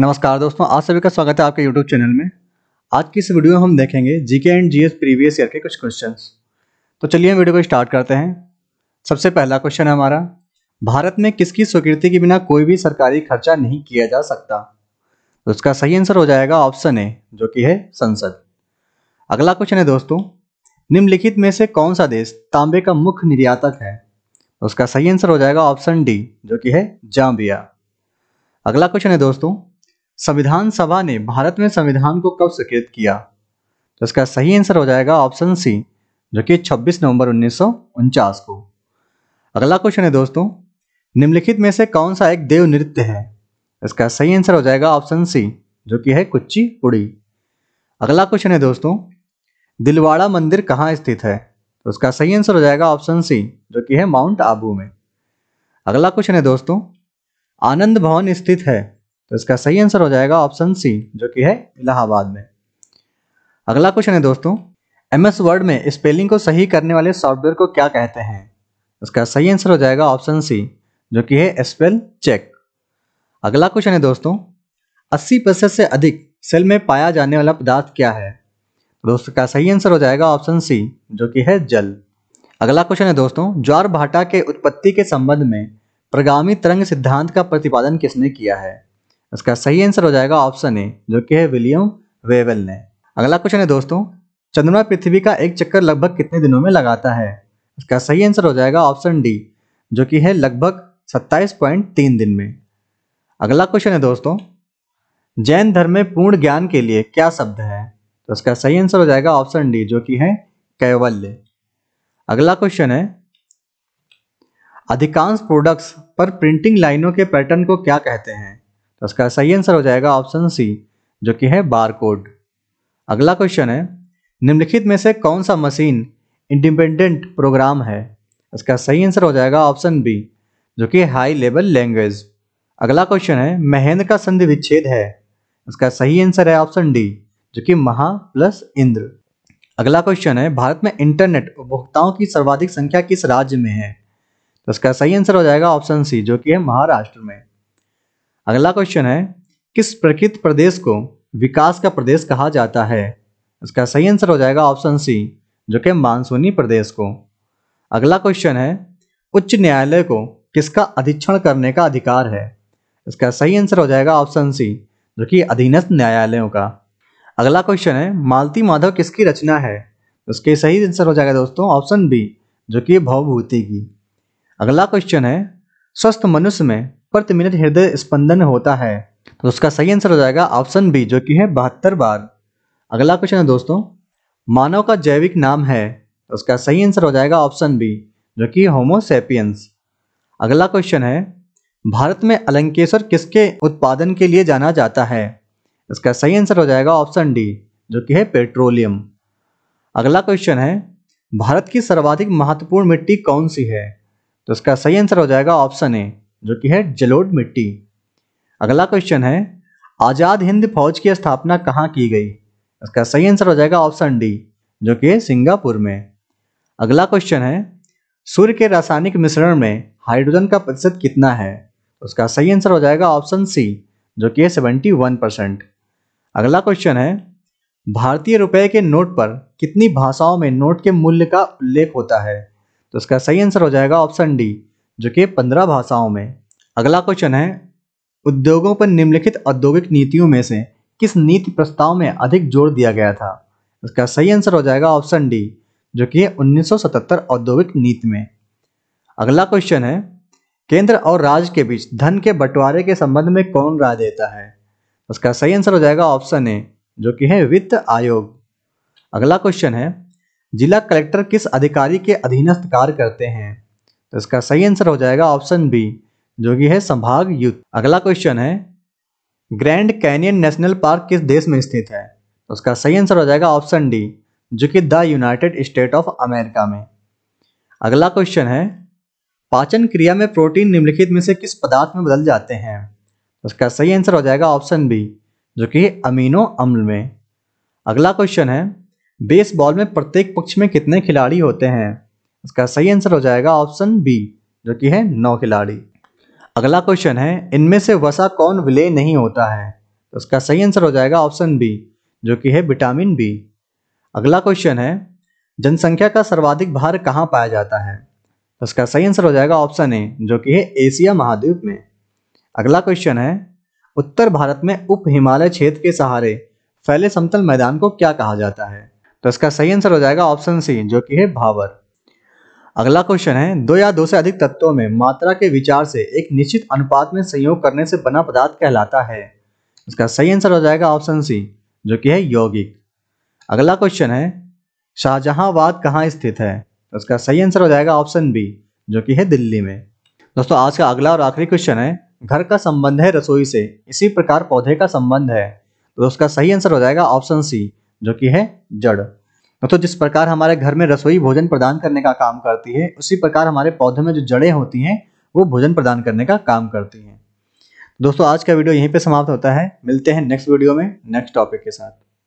नमस्कार दोस्तों आज सभी का स्वागत है आपके यूट्यूब चैनल में आज की इस वीडियो में हम देखेंगे GK and GS previous year के कुछ क्वेश्चंस तो चलिए हम वीडियो को स्टार्ट करते हैं सबसे पहला क्वेश्चन है हमारा भारत में किसकी स्वीकृति के बिना कोई भी सरकारी खर्चा नहीं किया जा सकता तो इसका सही आंसर हो जाएगा ऑप्शन ए जो कि है संसद अगला क्वेश्चन है दोस्तों निम्नलिखित में से कौन सा देश तांबे का मुख्य निर्यातक है तो उसका सही आंसर हो जाएगा ऑप्शन डी जो कि है जाम्बिया अगला क्वेश्चन है दोस्तों संविधान सभा ने भारत में संविधान को कब स्वीकृत किया तो इसका सही आंसर हो जाएगा ऑप्शन सी जो कि 26 नवंबर उन्नीस को अगला क्वेश्चन है दोस्तों निम्नलिखित में से कौन सा एक देव नृत्य है इसका सही आंसर हो जाएगा ऑप्शन सी जो कि है कुच्ची उड़ी अगला क्वेश्चन है दोस्तों दिलवाड़ा मंदिर कहाँ स्थित है तो उसका सही आंसर हो जाएगा ऑप्शन सी जो कि है माउंट आबू में अगला क्वेश्चन है दोस्तों आनंद भवन स्थित है तो इसका सही आंसर हो जाएगा ऑप्शन सी जो कि है इलाहाबाद में अगला क्वेश्चन है दोस्तों एम एस वर्ड में स्पेलिंग को सही करने वाले सॉफ्टवेयर को क्या कहते हैं इसका सही आंसर हो जाएगा ऑप्शन सी जो कि है स्पेल चेक अगला क्वेश्चन है दोस्तों 80 प्रतिशत से अधिक सेल में पाया जाने वाला पदार्थ क्या है तो दोस्तों का सही आंसर हो जाएगा ऑप्शन सी जो कि है जल अगला क्वेश्चन है दोस्तों ज्वार भाटा के उत्पत्ति के संबंध में प्रगामी तरंग सिद्धांत का प्रतिपादन किसने किया है इसका सही आंसर हो जाएगा ऑप्शन ए जो कि है विलियम वेवल ने अगला क्वेश्चन है दोस्तों चंद्रमा पृथ्वी का एक चक्कर लगभग कितने दिनों में लगाता है इसका सही आंसर हो जाएगा ऑप्शन डी जो कि है लगभग 27.3 दिन में अगला क्वेश्चन है दोस्तों जैन धर्म में पूर्ण ज्ञान के लिए क्या शब्द है तो इसका सही आंसर हो जाएगा ऑप्शन डी जो कि है कैवल्य अगला क्वेश्चन है अधिकांश प्रोडक्ट्स पर प्रिंटिंग लाइनों के पैटर्न को क्या कहते हैं तो इसका सही आंसर हो जाएगा ऑप्शन सी जो कि है बार कोड अगला क्वेश्चन है निम्नलिखित में से कौन सा मशीन इंडिपेंडेंट प्रोग्राम है इसका सही आंसर हो जाएगा ऑप्शन बी जो कि हाई लेवल लैंग्वेज अगला क्वेश्चन है महेंद्र का संधि विच्छेद है इसका सही आंसर है ऑप्शन डी जो कि महा प्लस इंद्र अगला क्वेश्चन है भारत में इंटरनेट उपभोक्ताओं की सर्वाधिक संख्या किस राज्य में है तो इसका सही आंसर हो जाएगा ऑप्शन सी जो कि है महाराष्ट्र में अगला क्वेश्चन है किस प्रकृत प्रदेश को विकास का प्रदेश कहा जाता है इसका सही आंसर हो जाएगा ऑप्शन सी जो कि मानसूनी प्रदेश को अगला क्वेश्चन है उच्च न्यायालय को किसका अधीक्षण करने का अधिकार है इसका सही आंसर हो जाएगा ऑप्शन सी जो कि अधीनस्थ न्यायालयों का अगला क्वेश्चन है मालती माधव किसकी रचना है उसके सही आंसर हो जाएगा दोस्तों ऑप्शन बी जो कि भवभूति की अगला क्वेश्चन है स्वस्थ मनुष्य में प्रति मिनट हृदय स्पंदन होता है तो उसका सही आंसर हो जाएगा ऑप्शन बी जो कि है बहत्तर बार अगला क्वेश्चन है दोस्तों मानव का जैविक नाम है तो उसका सही आंसर हो जाएगा ऑप्शन बी जो कि होमोसेपियंस अगला क्वेश्चन है भारत में अलंकेश्वर किसके उत्पादन के लिए जाना जाता है इसका सही आंसर हो जाएगा ऑप्शन डी जो कि है पेट्रोलियम अगला क्वेश्चन है भारत की सर्वाधिक महत्वपूर्ण मिट्टी कौन सी है तो इसका सही आंसर हो जाएगा ऑप्शन ए जो कि है जलोड मिट्टी अगला क्वेश्चन है आज़ाद हिंद फौज की स्थापना कहाँ की गई इसका सही आंसर हो जाएगा ऑप्शन डी जो कि है सिंगापुर में अगला क्वेश्चन है सूर्य के रासायनिक मिश्रण में हाइड्रोजन का प्रतिशत कितना है उसका सही आंसर हो जाएगा ऑप्शन सी जो कि है सेवेंटी वन परसेंट अगला क्वेश्चन है भारतीय रुपए के नोट पर कितनी भाषाओं में नोट के मूल्य का उल्लेख होता है तो उसका सही आंसर हो जाएगा ऑप्शन डी जो कि पंद्रह भाषाओं में अगला क्वेश्चन है उद्योगों पर निम्नलिखित औद्योगिक नीतियों में से किस नीति प्रस्ताव में अधिक जोर दिया गया था इसका सही आंसर हो जाएगा ऑप्शन डी जो कि है 1977 औद्योगिक नीति में अगला क्वेश्चन है केंद्र और राज्य के बीच धन के बंटवारे के संबंध में कौन राय देता है उसका सही आंसर हो जाएगा ऑप्शन ए जो कि है वित्त आयोग अगला क्वेश्चन है जिला कलेक्टर किस अधिकारी के अधीनस्थ कार्य करते हैं इसका सही आंसर हो जाएगा ऑप्शन बी जो कि है संभाग युद्ध अगला क्वेश्चन है ग्रैंड कैनियन नेशनल पार्क किस देश में स्थित है तो उसका सही आंसर हो जाएगा ऑप्शन डी जो कि the United State of America में अगला क्वेश्चन है पाचन क्रिया में प्रोटीन निम्नलिखित में से किस पदार्थ में बदल जाते हैं तो उसका सही आंसर हो जाएगा ऑप्शन बी जो कि अमीनो अम्ल में अगला क्वेश्चन है बेसबॉल में प्रत्येक पक्ष में कितने खिलाड़ी होते हैं इसका सही आंसर हो जाएगा ऑप्शन बी जो कि है नौ खिलाड़ी अगला क्वेश्चन है इनमें से वसा कौन विलय नहीं होता है तो इसका सही आंसर हो जाएगा ऑप्शन बी जो कि है विटामिन बी अगला क्वेश्चन है जनसंख्या का सर्वाधिक भार कहाँ पाया जाता है तो इसका सही आंसर हो जाएगा ऑप्शन ए जो कि है एशिया महाद्वीप में अगला क्वेश्चन है उत्तर भारत में उप हिमालय क्षेत्र के सहारे फैले समतल मैदान को क्या कहा जाता है तो इसका सही आंसर हो जाएगा ऑप्शन सी जो कि है भावर अगला क्वेश्चन है दो या दो से अधिक तत्वों में मात्रा के विचार से एक निश्चित अनुपात में संयोग करने से बना पदार्थ कहलाता है इसका सही आंसर हो जाएगा ऑप्शन सी जो कि है यौगिक अगला क्वेश्चन है शाहजहांवाद कहाँ स्थित है उसका सही आंसर हो जाएगा ऑप्शन बी जो कि है दिल्ली में दोस्तों आज का अगला और आखिरी क्वेश्चन है घर का संबंध है रसोई से इसी प्रकार पौधे का संबंध है तो उसका सही आंसर हो जाएगा ऑप्शन सी जो कि है जड़ तो जिस प्रकार हमारे घर में रसोई भोजन प्रदान करने का काम करती है उसी प्रकार हमारे पौधों में जो जड़ें होती हैं वो भोजन प्रदान करने का काम करती हैं दोस्तों आज का वीडियो यहीं पे समाप्त होता है मिलते हैं नेक्स्ट वीडियो में नेक्स्ट टॉपिक के साथ